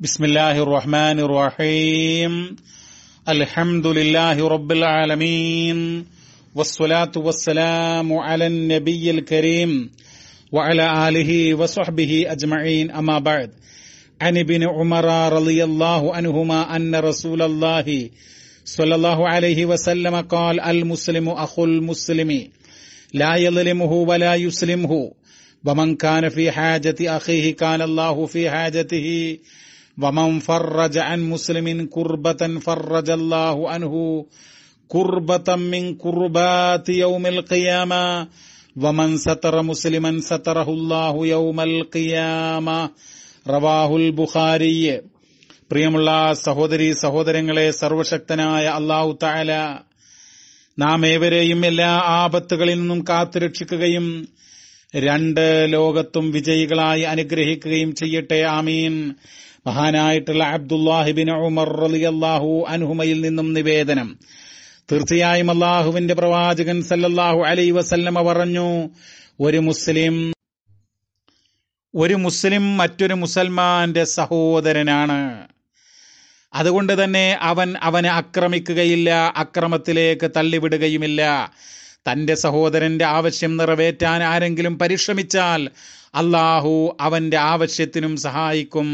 بسم الله الرحمن الرحيم الحمد لله رب العالمين والصلاة والسلام على النبي الكريم وعلى آله وصحبه أجمعين أما بعد عن ابن عمر رضي الله عنهما أن رسول الله صلى الله عليه وسلم قال المسلم أخو المسلم لا يظلمه ولا يسلمه ومن كان في حاجة أخيه كان الله في حاجته ومن فرج عن مسلم كربة فرج الله عنه كربة من كربات يوم القيامة ومن ستر مسلما ستره الله يوم القيامة റവാഹുൽ ബുഖാരി പ്രിയമുള്ള സഹോദരി സഹോദരങ്ങളെ സർവശക്തനായ അള്ളാഹു താല നാം ഏവരെയും എല്ലാ ആപത്തുകളിൽ നിന്നും കാത്തുരക്ഷിക്കുകയും രണ്ട് ലോകത്തും വിജയികളായി അനുഗ്രഹിക്കുകയും ചെയ്യട്ടെ ആമീൻ മഹാനായിട്ടുള്ള അബ്ദുല്ലാഹിബിൻ ഉമർ അലി അള്ളാഹു അനുഹുമയിൽ നിന്നും നിവേദനം തീർച്ചയായും അള്ളാഹുവിന്റെ പ്രവാചകൻ സല്ലല്ലാഹു അലൈ വസല്ലമ പറഞ്ഞു ഒരു മുസ്ലിം ഒരു മുസ്ലിം മറ്റൊരു മുസൽമാന്റെ സഹോദരനാണ് അതുകൊണ്ട് തന്നെ അവൻ അവനെ ആക്രമിക്കുകയില്ല അക്രമത്തിലേക്ക് തള്ളിവിടുകയുമില്ല തന്റെ സഹോദരന്റെ ആവശ്യം നിറവേറ്റാൻ ആരെങ്കിലും പരിശ്രമിച്ചാൽ അള്ളാഹു അവന്റെ ആവശ്യത്തിനും സഹായിക്കും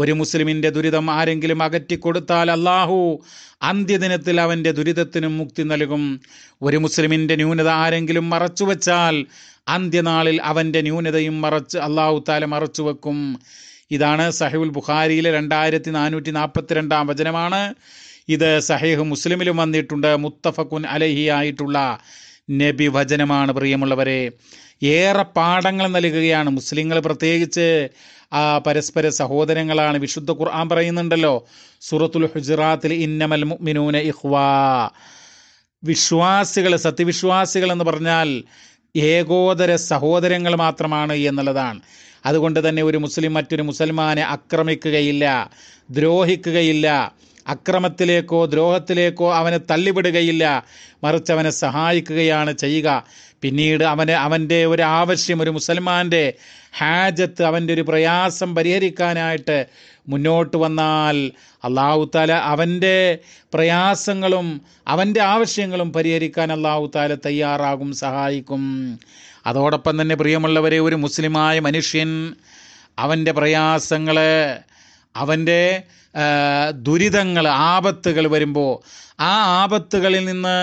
ഒരു മുസ്ലിമിൻ്റെ ദുരിതം ആരെങ്കിലും അകറ്റിക്കൊടുത്താൽ അള്ളാഹു അന്ത്യദിനത്തിൽ അവൻ്റെ ദുരിതത്തിനും മുക്തി നൽകും ഒരു മുസ്ലിമിൻ്റെ ന്യൂനത ആരെങ്കിലും മറച്ചുവെച്ചാൽ അന്ത്യനാളിൽ അവൻ്റെ ന്യൂനതയും മറച്ച് അള്ളാഹു താല മറച്ചു വെക്കും ഇതാണ് സഹിബുൽ ബുഖാരിയിലെ രണ്ടായിരത്തി നാനൂറ്റി രണ്ടാം വചനമാണ് ഇത് സഹീഹ് മുസ്ലിമിലും വന്നിട്ടുണ്ട് മുത്തഫക്കുൻ അലഹി ആയിട്ടുള്ള നബി വചനമാണ് പ്രിയമുള്ളവരെ ഏറെ പാഠങ്ങൾ നൽകുകയാണ് മുസ്ലിങ്ങൾ പ്രത്യേകിച്ച് ആ പരസ്പര സഹോദരങ്ങളാണ് വിശുദ്ധ ഖുർആൻ പറയുന്നുണ്ടല്ലോ സൂറത്തുൽ ഹുജറാത്തിൽ ഇന്നമൽ മുഅ്മിനൂന ഇഹ്വാ വിശ്വാസികൾ സത്യവിശ്വാസികൾ എന്ന് പറഞ്ഞാൽ ഏകോദര സഹോദരങ്ങൾ മാത്രമാണ് എന്നുള്ളതാണ് അതുകൊണ്ട് തന്നെ ഒരു മുസ്ലിം മറ്റൊരു മുസൽമാനെ ആക്രമിക്കുകയില്ല ദ്രോഹിക്കുകയില്ല അക്രമത്തിലേക്കോ ദ്രോഹത്തിലേക്കോ അവനെ തള്ളിവിടുകയില്ല മറിച്ച് അവനെ സഹായിക്കുകയാണ് ചെയ്യുക പിന്നീട് അവന് അവൻ്റെ ഒരു ആവശ്യം ഒരു മുസൽമാൻ്റെ ഹാജത്ത് അവൻ്റെ ഒരു പ്രയാസം പരിഹരിക്കാനായിട്ട് മുന്നോട്ട് വന്നാൽ അള്ളാഹുത്താല അവൻ്റെ പ്രയാസങ്ങളും അവൻ്റെ ആവശ്യങ്ങളും പരിഹരിക്കാൻ അള്ളാഹുത്താല തയ്യാറാകും സഹായിക്കും അതോടൊപ്പം തന്നെ പ്രിയമുള്ളവരെ ഒരു മുസ്ലിമായ മനുഷ്യൻ അവൻ്റെ പ്രയാസങ്ങളെ അവൻ്റെ ദുരിതങ്ങൾ ആപത്തുകൾ വരുമ്പോൾ ആ ആപത്തുകളിൽ നിന്ന്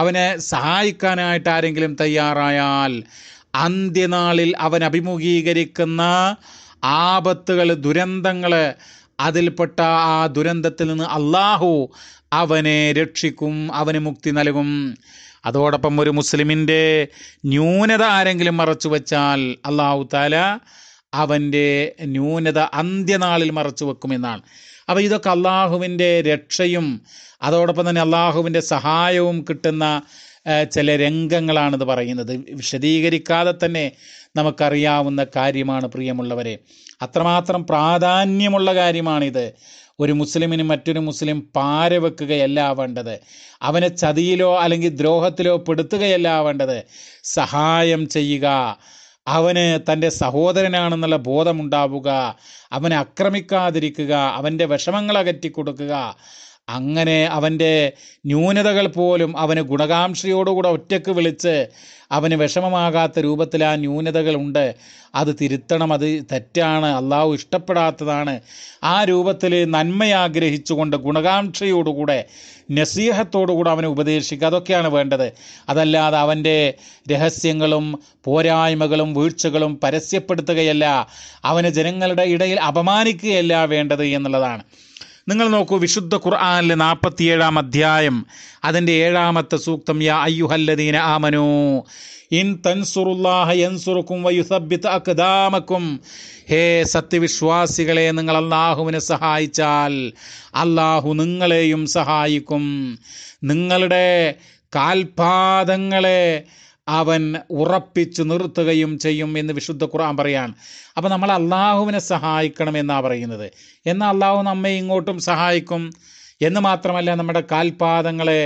അവനെ സഹായിക്കാനായിട്ട് ആരെങ്കിലും തയ്യാറായാൽ അന്ത്യനാളിൽ അവൻ അഭിമുഖീകരിക്കുന്ന ആപത്തുകൾ ദുരന്തങ്ങൾ അതിൽപ്പെട്ട ആ ദുരന്തത്തിൽ നിന്ന് അള്ളാഹു അവനെ രക്ഷിക്കും അവന് മുക്തി നൽകും അതോടൊപ്പം ഒരു മുസ്ലിമിൻ്റെ ന്യൂനത ആരെങ്കിലും മറച്ചു വച്ചാൽ അള്ളാഹു താല അവൻ്റെ ന്യൂനത അന്ത്യനാളിൽ മറച്ചു വെക്കുമെന്നാണ് അപ്പോൾ ഇതൊക്കെ അള്ളാഹുവിൻ്റെ രക്ഷയും അതോടൊപ്പം തന്നെ അള്ളാഹുവിൻ്റെ സഹായവും കിട്ടുന്ന ചില രംഗങ്ങളാണിത് പറയുന്നത് വിശദീകരിക്കാതെ തന്നെ നമുക്കറിയാവുന്ന കാര്യമാണ് പ്രിയമുള്ളവരെ അത്രമാത്രം പ്രാധാന്യമുള്ള കാര്യമാണിത് ഒരു മുസ്ലിമിന് മറ്റൊരു മുസ്ലിം പാര വെക്കുകയല്ല വേണ്ടത് അവനെ ചതിയിലോ അല്ലെങ്കിൽ ദ്രോഹത്തിലോ പെടുത്തുകയല്ല വേണ്ടത് സഹായം ചെയ്യുക അവന് തൻ്റെ സഹോദരനാണെന്നുള്ള ബോധമുണ്ടാവുക അവനെ ആക്രമിക്കാതിരിക്കുക അവൻ്റെ വിഷമങ്ങൾ അകറ്റി കൊടുക്കുക അങ്ങനെ അവൻ്റെ ന്യൂനതകൾ പോലും അവന് ഗുണകാംക്ഷയോടുകൂടെ ഒറ്റക്ക് വിളിച്ച് അവന് വിഷമമാകാത്ത രൂപത്തിൽ ആ ന്യൂനതകളുണ്ട് അത് തിരുത്തണം അത് തെറ്റാണ് അള്ളാഹു ഇഷ്ടപ്പെടാത്തതാണ് ആ രൂപത്തിൽ നന്മ ആഗ്രഹിച്ചുകൊണ്ട് ഗുണകാംക്ഷയോടുകൂടെ നസീഹത്തോടുകൂടെ അവനെ ഉപദേശിക്കുക അതൊക്കെയാണ് വേണ്ടത് അതല്ലാതെ അവൻ്റെ രഹസ്യങ്ങളും പോരായ്മകളും വീഴ്ചകളും പരസ്യപ്പെടുത്തുകയല്ല അവനെ ജനങ്ങളുടെ ഇടയിൽ അപമാനിക്കുകയല്ല വേണ്ടത് എന്നുള്ളതാണ് നിങ്ങൾ നോക്കൂ വിശുദ്ധ ഖുർആാനിലെ നാൽപ്പത്തിയേഴാം അധ്യായം അതിൻ്റെ ഏഴാമത്തെ സൂക്തം യാ അയ്യുഹല്ലദീന ആമനു ഇൻ തൻസുറുല്ലാഹ യൻസുറുക്കും അക്ദാമക്കും ഹേ സത്യവിശ്വാസികളെ നിങ്ങൾ അള്ളാഹുവിനെ സഹായിച്ചാൽ അള്ളാഹു നിങ്ങളെയും സഹായിക്കും നിങ്ങളുടെ കാൽപാദങ്ങളെ അവൻ ഉറപ്പിച്ച് നിർത്തുകയും ചെയ്യും എന്ന് വിശുദ്ധ ഖുർആൻ പറയാണ് അപ്പോൾ നമ്മൾ അള്ളാഹുവിനെ സഹായിക്കണം എന്നാണ് പറയുന്നത് എന്നാൽ അള്ളാഹു നമ്മെ ഇങ്ങോട്ടും സഹായിക്കും എന്ന് മാത്രമല്ല നമ്മുടെ കാൽപാദങ്ങളെ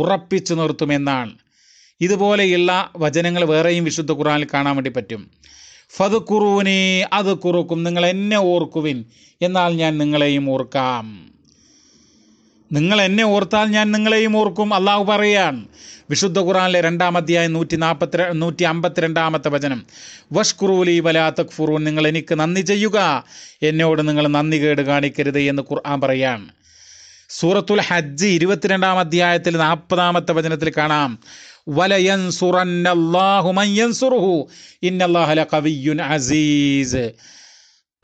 ഉറപ്പിച്ചു നിർത്തുമെന്നാണ് ഇതുപോലെയുള്ള വചനങ്ങൾ വേറെയും വിശുദ്ധ ഖുറാനിൽ കാണാൻ വേണ്ടി പറ്റും ഫത് കുറുവിനെ അത് കുറുക്കും നിങ്ങൾ എന്നെ ഓർക്കുവിൻ എന്നാൽ ഞാൻ നിങ്ങളെയും ഓർക്കാം നിങ്ങൾ എന്നെ ഓർത്താൽ ഞാൻ നിങ്ങളെയും ഓർക്കും അള്ളാഹു പറയുകയാണ് വിശുദ്ധ ഖുറാനിലെ രണ്ടാം അധ്യായം നൂറ്റി നാൽപ്പത്തി നൂറ്റി അമ്പത്തിരണ്ടാമത്തെ വചനം വഷ്കുറൂലി വലാ തക്ഫുറൂൻ നിങ്ങൾ എനിക്ക് നന്ദി ചെയ്യുക എന്നോട് നിങ്ങൾ നന്ദി കേട് കാണിക്കരുത് എന്ന് ഖുർആൻ പറയുകയാണ് സൂറത്തുൽ ഹജ്ജ് ഇരുപത്തിരണ്ടാം അധ്യായത്തിൽ നാൽപ്പതാമത്തെ വചനത്തിൽ കാണാം അസീസ്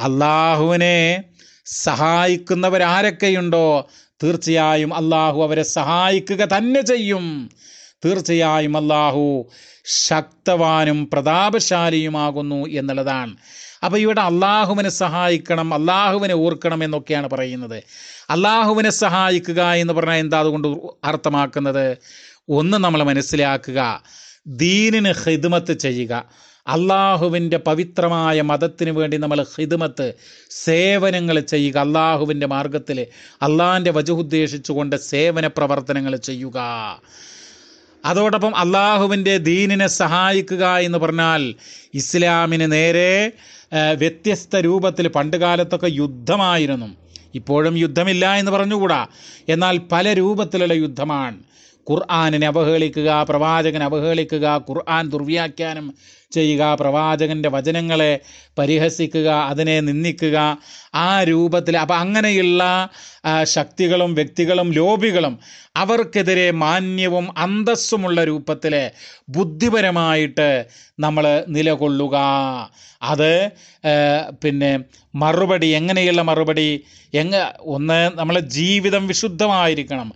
അള്ളാഹുവിനെ സഹായിക്കുന്നവരാരൊക്കെയുണ്ടോ തീർച്ചയായും അള്ളാഹു അവരെ സഹായിക്കുക തന്നെ ചെയ്യും തീർച്ചയായും അള്ളാഹു ശക്തവാനും പ്രതാപശാലിയുമാകുന്നു എന്നുള്ളതാണ് അപ്പോൾ ഇവിടെ അള്ളാഹുവിനെ സഹായിക്കണം അള്ളാഹുവിനെ ഓർക്കണം എന്നൊക്കെയാണ് പറയുന്നത് അള്ളാഹുവിനെ സഹായിക്കുക എന്ന് പറഞ്ഞാൽ എന്താ അതുകൊണ്ട് അർത്ഥമാക്കുന്നത് ഒന്ന് നമ്മൾ മനസ്സിലാക്കുക ദീനിന് ഹിദ്മത്ത് ചെയ്യുക അള്ളാഹുവിൻ്റെ പവിത്രമായ മതത്തിന് വേണ്ടി നമ്മൾ ഹിദമത്ത് സേവനങ്ങൾ ചെയ്യുക അള്ളാഹുവിൻ്റെ മാർഗത്തിൽ അള്ളാഹിൻ്റെ വജുദ്ദേശിച്ചുകൊണ്ട് സേവന പ്രവർത്തനങ്ങൾ ചെയ്യുക അതോടൊപ്പം അള്ളാഹുവിൻ്റെ ദീനിനെ സഹായിക്കുക എന്ന് പറഞ്ഞാൽ ഇസ്ലാമിന് നേരെ വ്യത്യസ്ത രൂപത്തിൽ പണ്ട് കാലത്തൊക്കെ യുദ്ധമായിരുന്നു ഇപ്പോഴും യുദ്ധമില്ല എന്ന് പറഞ്ഞുകൂടാ എന്നാൽ പല രൂപത്തിലുള്ള യുദ്ധമാണ് ഖുർആാനിനെ അവഹേളിക്കുക പ്രവാചകനെ അവഹേളിക്കുക ഖുർആൻ ദുർവ്യാഖ്യാനം ചെയ്യുക പ്രവാചകൻ്റെ വചനങ്ങളെ പരിഹസിക്കുക അതിനെ നിന്ദിക്കുക ആ രൂപത്തിൽ അപ്പം അങ്ങനെയുള്ള ശക്തികളും വ്യക്തികളും ലോബികളും അവർക്കെതിരെ മാന്യവും അന്തസ്സുമുള്ള രൂപത്തിൽ ബുദ്ധിപരമായിട്ട് നമ്മൾ നിലകൊള്ളുക അത് പിന്നെ മറുപടി എങ്ങനെയുള്ള മറുപടി എങ്ങ ഒന്ന് നമ്മളെ ജീവിതം വിശുദ്ധമായിരിക്കണം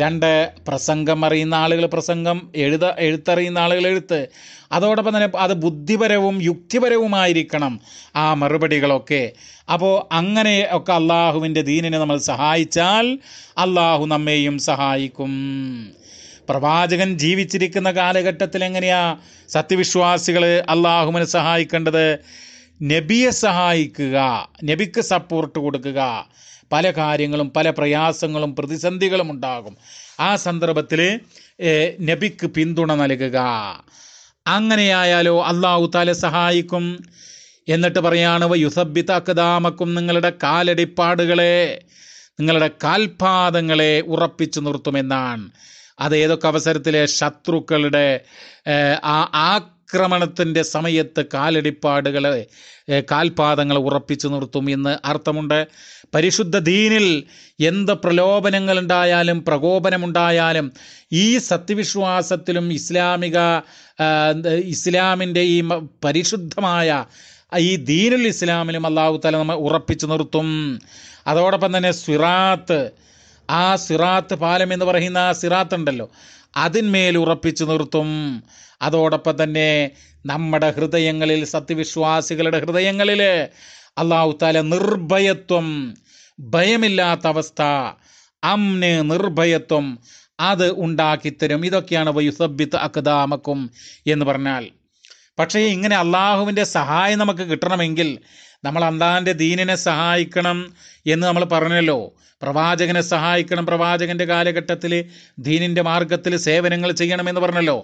രണ്ട് പ്രസംഗം അറിയുന്ന ആളുകൾ പ്രസംഗം എഴുത എഴുത്തറിയുന്ന ആളുകൾ എഴുത്ത് അതോടൊപ്പം തന്നെ അത് ബുദ്ധിപരവും യുക്തിപരവുമായിരിക്കണം ആ മറുപടികളൊക്കെ അപ്പോൾ അങ്ങനെ ഒക്കെ അള്ളാഹുവിൻ്റെ ദീനിനെ നമ്മൾ സഹായിച്ചാൽ അള്ളാഹു നമ്മെയും സഹായിക്കും പ്രവാചകൻ ജീവിച്ചിരിക്കുന്ന കാലഘട്ടത്തിൽ എങ്ങനെയാ സത്യവിശ്വാസികൾ അള്ളാഹുവിനെ സഹായിക്കേണ്ടത് നബിയെ സഹായിക്കുക നബിക്ക് സപ്പോർട്ട് കൊടുക്കുക പല കാര്യങ്ങളും പല പ്രയാസങ്ങളും പ്രതിസന്ധികളും ഉണ്ടാകും ആ സന്ദർഭത്തിൽ നബിക്ക് പിന്തുണ നൽകുക അങ്ങനെയായാലോ അള്ളാഹു താല സഹായിക്കും എന്നിട്ട് പറയാണ് യുസബിത്ത് അക്കദാമക്കും നിങ്ങളുടെ കാലടിപ്പാടുകളെ നിങ്ങളുടെ കാൽപാദങ്ങളെ ഉറപ്പിച്ചു നിർത്തുമെന്നാണ് അത് ഏതൊക്കെ അവസരത്തിലെ ശത്രുക്കളുടെ ആ ആക്രമണത്തിൻ്റെ സമയത്ത് കാലടിപ്പാടുകളെ കാൽപാദങ്ങളെ ഉറപ്പിച്ചു നിർത്തും എന്ന് അർത്ഥമുണ്ട് പരിശുദ്ധ ദീനിൽ എന്ത് പ്രലോഭനങ്ങളുണ്ടായാലും പ്രകോപനമുണ്ടായാലും ഈ സത്യവിശ്വാസത്തിലും ഇസ്ലാമിക ഇസ്ലാമിൻ്റെ ഈ പരിശുദ്ധമായ ഈ ദീനുൽ ഇസ്ലാമിലും അള്ളാഹു തല നമ്മൾ ഉറപ്പിച്ചു നിർത്തും അതോടൊപ്പം തന്നെ സിറാത്ത് ആ സിറാത്ത് പാലം എന്ന് പറയുന്ന ആ സിറാത്ത് ഉണ്ടല്ലോ അതിന്മേൽ ഉറപ്പിച്ചു നിർത്തും അതോടൊപ്പം തന്നെ നമ്മുടെ ഹൃദയങ്ങളിൽ സത്യവിശ്വാസികളുടെ ഹൃദയങ്ങളിൽ അള്ളാഹു താല നിർഭയത്വം ഭയമില്ലാത്ത അവസ്ഥ അമ്ന് നിർഭയത്വം അത് ഉണ്ടാക്കിത്തരും ഇതൊക്കെയാണ് വയുസബിത്ത് അക്കദാമക്കും എന്ന് പറഞ്ഞാൽ പക്ഷേ ഇങ്ങനെ അള്ളാഹുവിൻ്റെ സഹായം നമുക്ക് കിട്ടണമെങ്കിൽ നമ്മൾ അന്താൻ്റെ ദീനിനെ സഹായിക്കണം എന്ന് നമ്മൾ പറഞ്ഞല്ലോ പ്രവാചകനെ സഹായിക്കണം പ്രവാചകൻ്റെ കാലഘട്ടത്തിൽ ദീനിൻ്റെ മാർഗത്തിൽ സേവനങ്ങൾ ചെയ്യണമെന്ന് പറഞ്ഞല്ലോ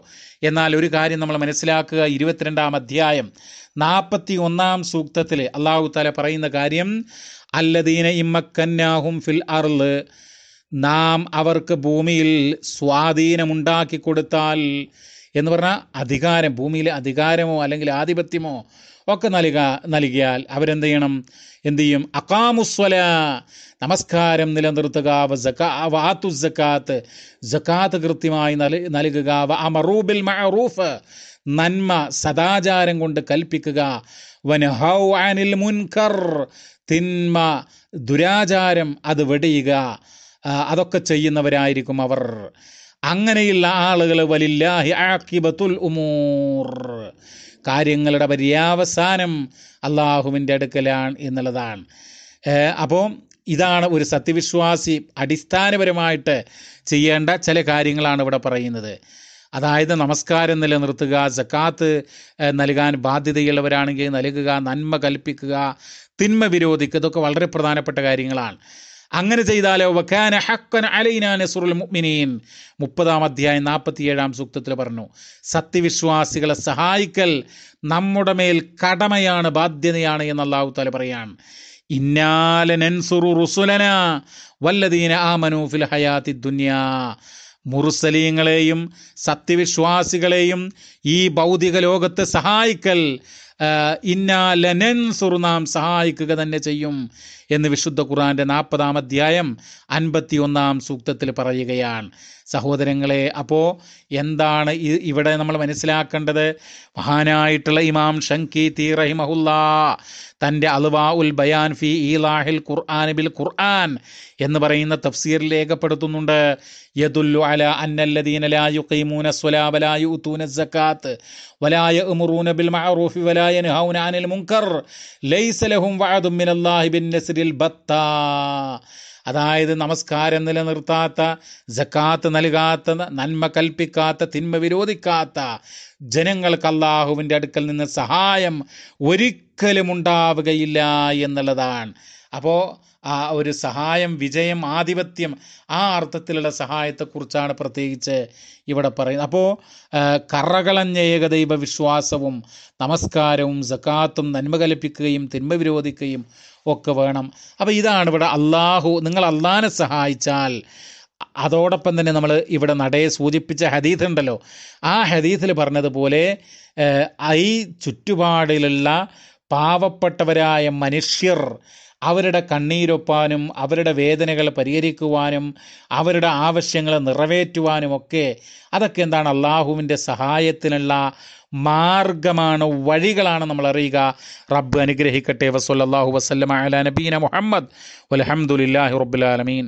എന്നാൽ ഒരു കാര്യം നമ്മൾ മനസ്സിലാക്കുക ഇരുപത്തിരണ്ടാം അധ്യായം നാൽപ്പത്തി ഒന്നാം സൂക്തത്തിൽ അള്ളാഹു താല പറയുന്ന കാര്യം അല്ലദീന ഇമ്മക്കന്നാഹും ഫിൽ അർള് നാം അവർക്ക് ഭൂമിയിൽ സ്വാധീനമുണ്ടാക്കി കൊടുത്താൽ എന്ന് പറഞ്ഞാൽ അധികാരം ഭൂമിയിലെ അധികാരമോ അല്ലെങ്കിൽ ആധിപത്യമോ ഒക്കെ നൽക നൽകിയാൽ അവരെന്ത് ചെയ്യണം എന്ത് ചെയ്യും അക്കാമുസ്വല നമസ്കാരം നിലനിർത്തുക വ വാത്തു ജക്കാത്ത് ജക്കാത്ത് കൃത്യമായി നൽകുക വ അമറൂബിൽ മഅറൂഫ് നന്മ സദാചാരം കൊണ്ട് കൽപ്പിക്കുക ഹൗ അനിൽ മുൻകർ തിന്മ ദുരാചാരം അത് വെടിയുക അതൊക്കെ ചെയ്യുന്നവരായിരിക്കും അവർ അങ്ങനെയുള്ള ആളുകൾ വലില്ലാഹി ആക്കിബത്തുൽ ഉമൂർ കാര്യങ്ങളുടെ പര്യാവസാനം അള്ളാഹുവിൻ്റെ അടുക്കലാണ് എന്നുള്ളതാണ് അപ്പോൾ ഇതാണ് ഒരു സത്യവിശ്വാസി അടിസ്ഥാനപരമായിട്ട് ചെയ്യേണ്ട ചില കാര്യങ്ങളാണ് ഇവിടെ പറയുന്നത് അതായത് നമസ്കാരം നിലനിർത്തുക ജക്കാത്ത് നൽകാൻ ബാധ്യതയുള്ളവരാണെങ്കിൽ നൽകുക നന്മ കൽപ്പിക്കുക തിന്മ വിരോധിക്കുക ഇതൊക്കെ വളരെ പ്രധാനപ്പെട്ട കാര്യങ്ങളാണ് അങ്ങനെ ചെയ്താലോ വക്കാന ഹക്കൻ അലൈന നസുറുൽ മുഅ്മിനീൻ മുപ്പതാം അധ്യായം നാൽപ്പത്തിയേഴാം സൂക്തത്തിൽ പറഞ്ഞു സത്യവിശ്വാസികളെ സഹായിക്കൽ നമ്മുടെ മേൽ കടമയാണ് ബാധ്യതയാണ് എന്ന് അള്ളാഹു താല പറയാൻ ഇന്നാലനൻസുറു റുസുലന വല്ലദീന ആമനു ഫിൽ ഹയാത്തി ദുനിയാ മുറുസലീങ്ങളെയും സത്യവിശ്വാസികളെയും ഈ ഭൗതിക ലോകത്തെ സഹായിക്കൽ ഇന്നാലനൻസുറു നാം സഹായിക്കുക തന്നെ ചെയ്യും എന്ന് വിശുദ്ധ ഖുർആൻ്റെ നാൽപ്പതാം അധ്യായം അൻപത്തി ഒന്നാം സൂക്തത്തിൽ പറയുകയാണ് സഹോദരങ്ങളെ അപ്പോൾ എന്താണ് ഇവിടെ നമ്മൾ മനസ്സിലാക്കേണ്ടത് മഹാനായിട്ടുള്ള ഇമാം ഷങ്കി തീ റഹിമഹുല്ല തൻ്റെ അലുവാ ഉൽ ബയാൻ ഫി ഈലാഹിൽ ഖുർആൻ ബിൽ ഖുർആൻ എന്ന് പറയുന്ന തഫ്സീറിൽ രേഖപ്പെടുത്തുന്നുണ്ട് യദുല്ലു അല അന്നല്ലദീന ലാ യുഖീമൂന സ്വലാ വലാ സക്കാത്ത് വലാ യഅ്മുറൂന ബിൽ മഅറൂഫി വലാ യൻഹൗന അനിൽ മുങ്കർ ലൈസ ലഹും വഅദും ബിൻ നസ്ർ ബിസിരിൽ ബത്ത അതായത് നമസ്കാരം നിലനിർത്താത്ത ജക്കാത്ത് നൽകാത്ത നന്മ കൽപ്പിക്കാത്ത തിന്മ വിരോധിക്കാത്ത ജനങ്ങൾക്ക് അള്ളാഹുവിൻ്റെ അടുക്കൽ നിന്ന് സഹായം ഒരിക്കലും ഉണ്ടാവുകയില്ല എന്നുള്ളതാണ് അപ്പോൾ ആ ഒരു സഹായം വിജയം ആധിപത്യം ആ അർത്ഥത്തിലുള്ള സഹായത്തെക്കുറിച്ചാണ് പ്രത്യേകിച്ച് ഇവിടെ പറയുന്നത് അപ്പോൾ കറകളഞ്ഞ ഏകദൈവ വിശ്വാസവും നമസ്കാരവും സക്കാത്തും നന്മ കൽപ്പിക്കുകയും തിന്മ വിരോധിക്കുകയും ഒക്കെ വേണം അപ്പോൾ ഇതാണ് ഇവിടെ അള്ളാഹു നിങ്ങൾ അള്ളാഹിനെ സഹായിച്ചാൽ അതോടൊപ്പം തന്നെ നമ്മൾ ഇവിടെ നടയെ സൂചിപ്പിച്ച ഹദീത് ഉണ്ടല്ലോ ആ ഹദീത്തിൽ പറഞ്ഞതുപോലെ ഈ ചുറ്റുപാടിലുള്ള പാവപ്പെട്ടവരായ മനുഷ്യർ അവരുടെ കണ്ണീരൊപ്പാനും അവരുടെ വേദനകൾ പരിഹരിക്കുവാനും അവരുടെ ആവശ്യങ്ങൾ ഒക്കെ അതൊക്കെ എന്താണ് അള്ളാഹുവിൻ്റെ സഹായത്തിനുള്ള മാർഗമാണ് വഴികളാണ് നമ്മൾ അറിയുക റബ്ബ് അനുഗ്രഹിക്കട്ടെ വസ്ലാഹു വസ്ലമ അല നബീന മുഹമ്മദ് വലഹമുല്ലാഹി റബ്ബുലാലമീൻ